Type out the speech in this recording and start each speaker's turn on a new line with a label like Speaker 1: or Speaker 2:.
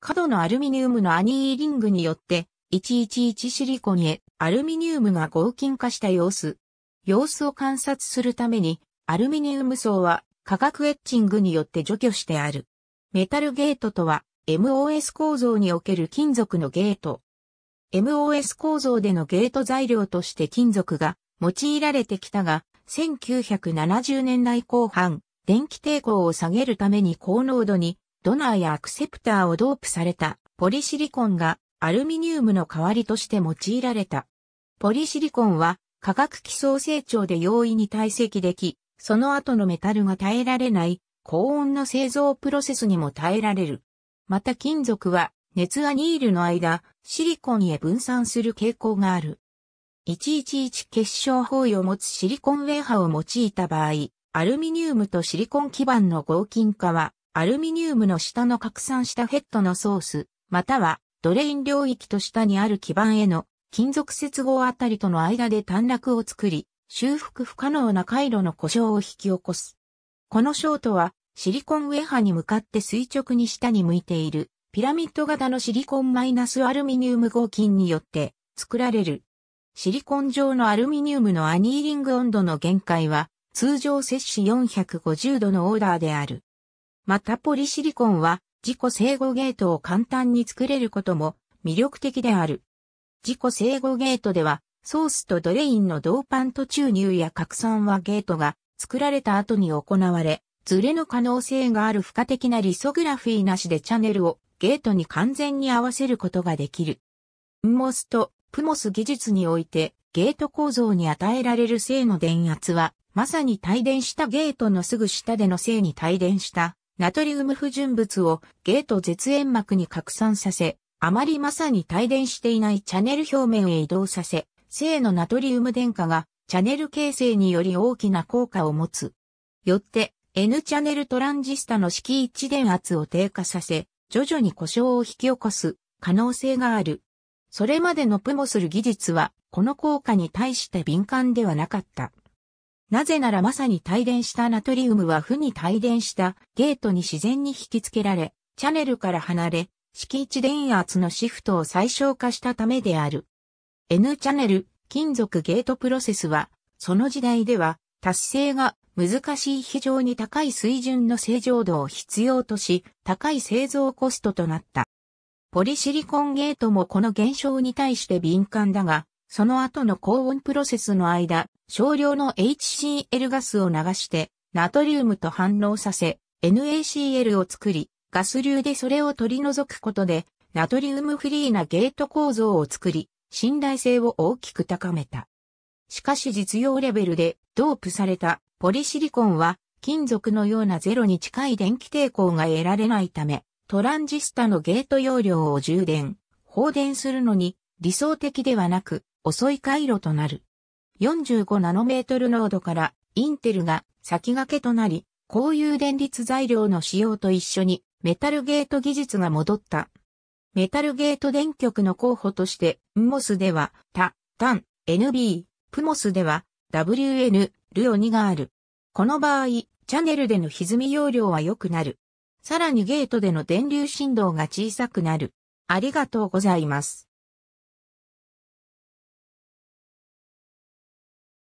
Speaker 1: 角のアルミニウムのアニーリングによって、111シリコンへアルミニウムが合金化した様子。様子を観察するために、アルミニウム層は化学エッチングによって除去してある。メタルゲートとは、MOS 構造における金属のゲート。MOS 構造でのゲート材料として金属が用いられてきたが、1970年代後半、電気抵抗を下げるために高濃度にドナーやアクセプターをドープされたポリシリコンがアルミニウムの代わりとして用いられた。ポリシリコンは化学基礎成長で容易に堆積でき、その後のメタルが耐えられない高温の製造プロセスにも耐えられる。また金属は熱アニールの間、シリコンへ分散する傾向がある。111結晶包囲を持つシリコンウェーハを用いた場合、アルミニウムとシリコン基板の合金化はアルミニウムの下の拡散したヘッドのソース、またはドレイン領域と下にある基板への金属接合あたりとの間で短絡を作り、修復不可能な回路の故障を引き起こす。このショートはシリコンウェハに向かって垂直に下に向いているピラミッド型のシリコンマイナスアルミニウム合金によって作られる。シリコン状のアルミニウムのアニーリング温度の限界は通常摂氏450度のオーダーである。またポリシリコンは自己整合ゲートを簡単に作れることも魅力的である。自己整合ゲートではソースとドレインのドーパント注入や拡散はゲートが作られた後に行われ、ズレの可能性がある付加的なリソグラフィーなしでチャンネルをゲートに完全に合わせることができる。モスとプモス技術においてゲート構造に与えられる正の電圧はまさに帯電したゲートのすぐ下での性に帯電したナトリウム不純物をゲート絶縁膜に拡散させ、あまりまさに帯電していないチャネル表面へ移動させ、正のナトリウム電荷がチャネル形成により大きな効果を持つ。よって、N チャネルトランジスタの式一電圧を低下させ、徐々に故障を引き起こす可能性がある。それまでのプモする技術は、この効果に対して敏感ではなかった。なぜならまさに帯電したナトリウムは負に帯電したゲートに自然に引き付けられ、チャネルから離れ、敷地電圧のシフトを最小化したためである。N チャネル、金属ゲートプロセスは、その時代では、達成が難しい非常に高い水準の正常度を必要とし、高い製造コストとなった。ポリシリコンゲートもこの現象に対して敏感だが、その後の高温プロセスの間、少量の HCl ガスを流して、ナトリウムと反応させ、NaCl を作り、ガス流でそれを取り除くことで、ナトリウムフリーなゲート構造を作り、信頼性を大きく高めた。しかし実用レベルでドープされたポリシリコンは金属のようなゼロに近い電気抵抗が得られないため、トランジスタのゲート容量を充電、放電するのに理想的ではなく遅い回路となる。45ナノメートル濃度からインテルが先駆けとなり、こういう電立材料の使用と一緒にメタルゲート技術が戻った。メタルゲート電極の候補として、ムモスでは、タ、タン、NB、プモスでは、WN、ルオニがある。この場合、チャンネルでの歪み容量は良くなる。さらにゲートでの電流振動が小さくなる。ありがとうございます。